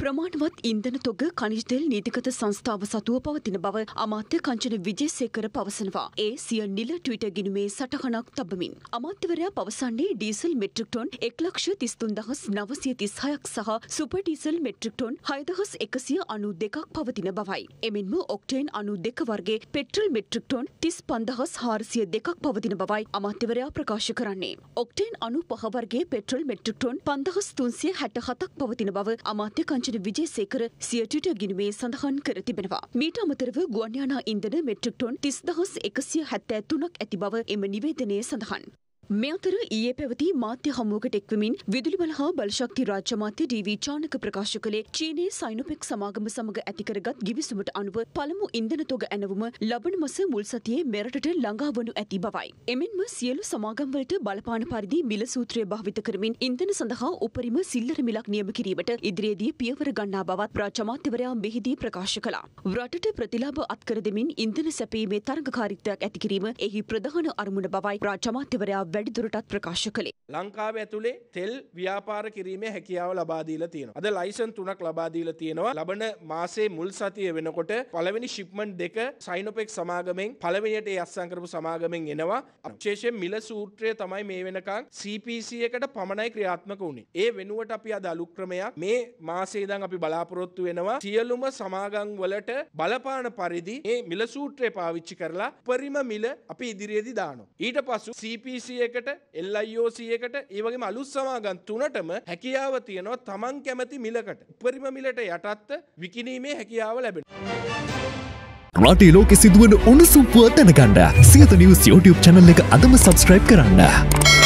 ප්‍රමාණවත් ඉන්ධන තොග කනිජ්දෙල් නීතිගත සංස්ථාව සතුව පවතින බව අමාත්‍ය කංචන විජේසේකර පවසනවා. ඒ සිය නිල ට්විට ගිනුමේ සටහනක් තබමින්. අමාත්‍යවරයා පවසන්නේ ඩීසල් මෙට්‍රික් ටොන් 1,33,936ක් සහ සුපර් ඩීසල් මෙට්‍රික් ටොන් 6,192ක් පවතින බවයි. එමෙන්ම ඔක්ටේන් 92 වර්ගයේ පෙට්‍රල් මෙට්‍රික් ටොන් 35,402ක් පවතින බවයි අමාත්‍යවරයා ප්‍රකාශ කරන්නේ. ඔක්ටේන් 95 වර්ගයේ පෙට්‍රල් මෙට්‍රික් ටොන් 5,367ක් පවතින බව අමාත්‍ය කංචන ආරච්චන විජේසේකර සියටට ගිනුවේ සඳහන් කර තිබෙනවා. මීට අමතරව ගුවන්යානා ඉන්දන මෙට්‍රික්ටොන් තිස්දහස් එකසිය හැත්තෑ තුනක් ඇති බව එම නිවේදනය සඳහන්. මේ අතර ඊයේ පැවති මාධ්‍ය හමුවකට එක්වමින් විදුලි බල හා බලශක්ති රාජ්‍ය මාත්‍ය ඩීවී චානක ප්‍රකාශ කළේ චීනයේ සයිනොපෙක් සමාගම සමග ඇතිකරගත් ගිවිසුමට අනුව පළමු ඉන්ධන තොග ඇනවුම ලබන මස මුල් සතියේ මෙරටට ළඟා වනු ඇති බවයි. එමෙන්ම සියලු සමාගම්වලට බලපාන පරිදි මිල සූත්‍රය භාවිත කරමින් ඉන්ධන සඳහා උපරිම සිල්ලර මිලක් නියම කිරීමට ඉදිරියේදී පියවර ගන්නා බවත් රාජ්‍ය මාත්‍යවරයා මෙහිදී ප්‍රකාශ කළා. රටට ප්‍රතිලාභ අත්කර දෙමින් ඉන්ධන සැපීමේ තරඟකාරීත්වයක් ඇති කිරීම එහි ප්‍රධාන අරමුණ බවයි රාජ්‍ය මාත්‍යවරයා වැඩිදුරටත් ප්‍රකාශ කළේ. ලංකාව ඇතුළේ තෙල් ව්‍යාපාර කිරීමේ හැකියාව ලබා දීලා තියෙනවා. අද ලයිසන් තුනක් ලබා දීලා තියෙනවා. ලබන මාසේ මුල් සතිය වෙනකොට පළවෙනි ෂිප්මන්ට් දෙක සයිනොපෙක් සමාගමෙන් පළවෙනියට ඒ අත්සන් කරපු සමාගමෙන් එනවා. විශේෂයෙන් මිල සූත්‍රය තමයි මේ වෙනකන් CPC එකට පමණයි ක්‍රියාත්මක වුණේ. ඒ වෙනුවට අපි අද අලුත් ක්‍රමයක් මේ මාසේ ඉඳන් අපි බලාපොරොත්තු වෙනවා සියලුම සමාගම් වලට බලපාන පරිදි මේ මිල සූත්‍රය පාවිච්චි කරලා උපරිම මිල අපි ඉදිරියේදී දානවා. ඊට පසු CPC එකට එල්ලයිෝසි එකට ඒවගේ අලුත් සමාගන් තුනටම හැකියාව තියනවා තමන් කැමති මිලකට උපරිම මිලට යටත්ත විකිනීමේ හැකියාව ලැබෙන. රටේ ලෝකෙ සිදුවන උණුසුම්පුව දැනගන්න සියත නිවස් YouTube channel එක අදම subscribe කරන්න.